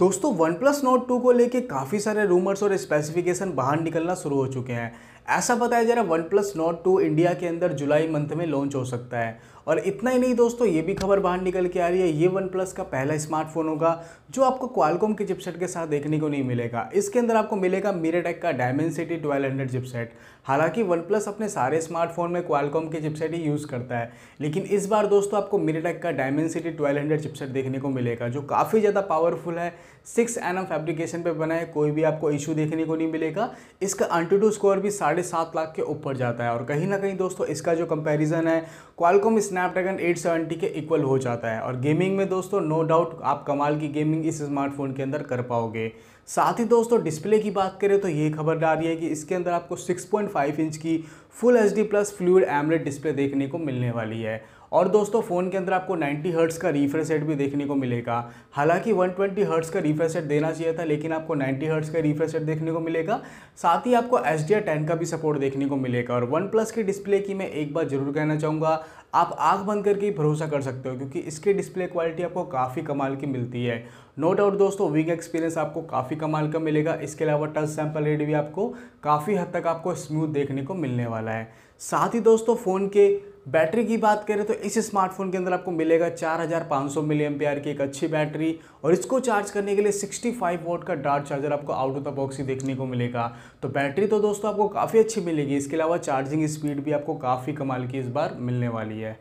दोस्तों one plus Nord to को लेके काफ़ी सारे रूमर्स और स्पेसिफिकेशन बाहर निकलना शुरू हो चुके हैं ऐसा बताया जा रहा है one plus Nord two India के अंदर जुलाई मंथ में लॉन्च हो सकता है और इतना ही नहीं दोस्तों ये भी खबर बाहर निकल के आ रही है ये वन प्लस का पहला स्मार्टफोन होगा जो आपको क्वालकॉम के चिपसेट के साथ देखने को नहीं मिलेगा इसके अंदर आपको मिलेगा मीरेटेक का डायमेंसिटी 1200 चिपसेट हालांकि वन प्लस अपने सारे स्मार्टफोन में क्वालकॉम के चिपसेट ही यूज़ करता है लेकिन इस बार दोस्तों आपको मीरेटेक का डायमेंसिटी हंड्रेड चिपसेट देखने को मिलेगा जो काफ़ी ज़्यादा पावरफुल है सिक्स एन एम फैब्रिकेशन पर बना है कोई भी आपको इशू देखने को नहीं मिलेगा इसका अंटू स्कोर भी साढ़े लाख के ऊपर जाता है और कहीं ना कहीं दोस्तों इसका जो कंपेरिजन है क्वालकॉम इस स्नैपड्रैगन 870 के इक्वल हो जाता है और गेमिंग में दोस्तों नो डाउट आप कमाल की गेमिंग इस स्मार्टफोन के अंदर कर पाओगे साथ ही दोस्तों डिस्प्ले की बात करें तो ये खबर आ रही है कि इसके अंदर आपको 6.5 इंच की full H plus fluid AMOLED display देखने को मिलने वाली है और दोस्तों फ़ोन के अंदर आपको 90 हर्ट्स का रिफ्रेश भी देखने को मिलेगा हालांकि 120 हर्ट्स का रिफ्रेश सेट देना चाहिए था लेकिन आपको 90 हर्ट्स का रिफ्रेश देखने को मिलेगा साथ ही आपको एच डी टेन का भी सपोर्ट देखने को मिलेगा और वन प्लस की डिस्प्ले की मैं एक बार ज़रूर कहना चाहूँगा आप आंख बंद करके ही भरोसा कर सकते हो क्योंकि इसकी डिस्प्ले क्वालिटी आपको काफ़ी कमाल की मिलती है नो डाउट दोस्तों विंग एक्सपीरियंस आपको काफ़ी काफ़ी कमाल का मिलेगा इसके अलावा टच सैम्पल रेड भी आपको काफ़ी हद तक आपको स्मूथ देखने को मिलने वाला है साथ ही दोस्तों फ़ोन के बैटरी की बात करें तो इस स्मार्टफोन के अंदर आपको मिलेगा 4500 पाँच की एक अच्छी बैटरी और इसको चार्ज करने के लिए 65 फाइव का डार्ट चार्जर आपको आउट ऑफ द बॉक्स ही देखने को मिलेगा तो बैटरी तो दोस्तों आपको काफ़ी अच्छी मिलेगी इसके अलावा चार्जिंग स्पीड भी आपको काफ़ी कमाल की इस बार मिलने वाली है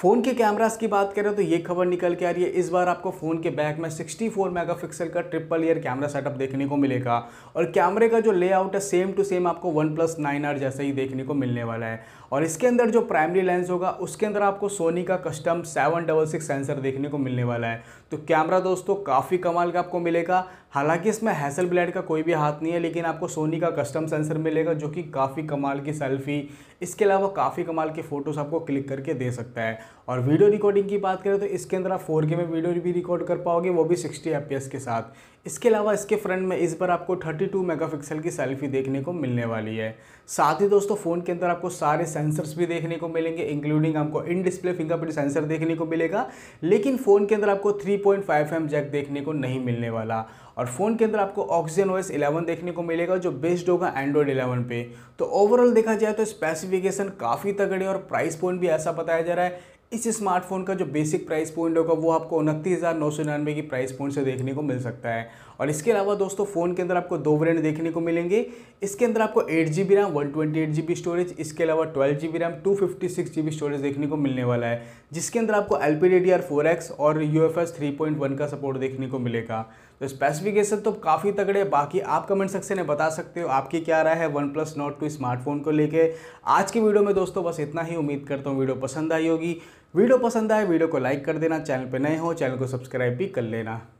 फ़ोन के कैमरास की बात करें तो ये खबर निकल के आ रही है इस बार आपको फ़ोन के बैक में 64 मेगापिक्सल का ट्रिपल ईयर कैमरा सेटअप देखने को मिलेगा और कैमरे का जो लेआउट है सेम टू सेम आपको वन प्लस नाइन आर जैसा ही देखने को मिलने वाला है और इसके अंदर जो प्राइमरी लेंस होगा उसके अंदर आपको सोनी का custom seven double six sensor देखने को मिलने वाला है तो कैमरा दोस्तों काफ़ी कमाल का आपको मिलेगा हालांकि इसमें हैसल ब्लेड का कोई भी हाथ नहीं है लेकिन आपको सोनी का कस्टम सेंसर मिलेगा जो कि काफ़ी कमाल की सेल्फी इसके अलावा काफ़ी कमाल के फ़ोटोज़ आपको क्लिक करके दे सकता है और वीडियो रिकॉर्डिंग की बात करें तो इसके अंदर आप फोर में वीडियो भी रिकॉर्ड कर पाओगे वो भी सिक्सटी एफ के साथ इसके अलावा इसके फ्रंट में इस बार आपको 32 मेगापिक्सल की सेल्फी देखने को मिलने वाली है साथ ही दोस्तों फ़ोन के अंदर आपको सारे सेंसर्स भी देखने को मिलेंगे इंक्लूडिंग आपको इन डिस्प्ले फिंगरप्रिंट सेंसर देखने को मिलेगा लेकिन फ़ोन के अंदर आपको थ्री पॉइंट जैक देखने को नहीं मिलने वाला और फ़ोन के अंदर आपको ऑक्सीजन ओएस 11 देखने को मिलेगा जो बेस्ड होगा एंड्रॉयड 11 पे तो ओवरऑल देखा जाए तो स्पेसिफिकेशन काफ़ी तगड़े और प्राइस पॉइंट भी ऐसा बताया जा रहा है इस स्मार्टफोन का जो बेसिक प्राइस पॉइंट होगा वो आपको उनतीस हज़ार नौ सौ निन्यानवे की प्राइस पॉइंट से देखने को मिल सकता है और इसके अलावा दोस्तों फ़ोन के अंदर आपको दो वेरियंट देखने को मिलेंगे इसके अंदर आपको eight G B RAM one twenty eight G B storage इसके अलावा twelve G B RAM two fifty six G B storage देखने को मिलने वाला है जिसके अंदर आपको L P D D R four X और U F S three point one का सपोर्ट देखने को मिलेगा तो स्पेसिफिकेशन तो काफ़ी तगड़े बाकी आप कमेंट सेक्शन में बता सकते हो आपकी क्या राय है one plus Nord two smartphone को लेके आज की वीडियो में दोस्तों बस इतना ही उम्मीद करता हूँ वीडियो पसंद आई होगी वीडियो पसंद आए वीडियो को लाइक कर देना चैनल पर नए हो चैनल को सब्सक्राइब भी कर लेना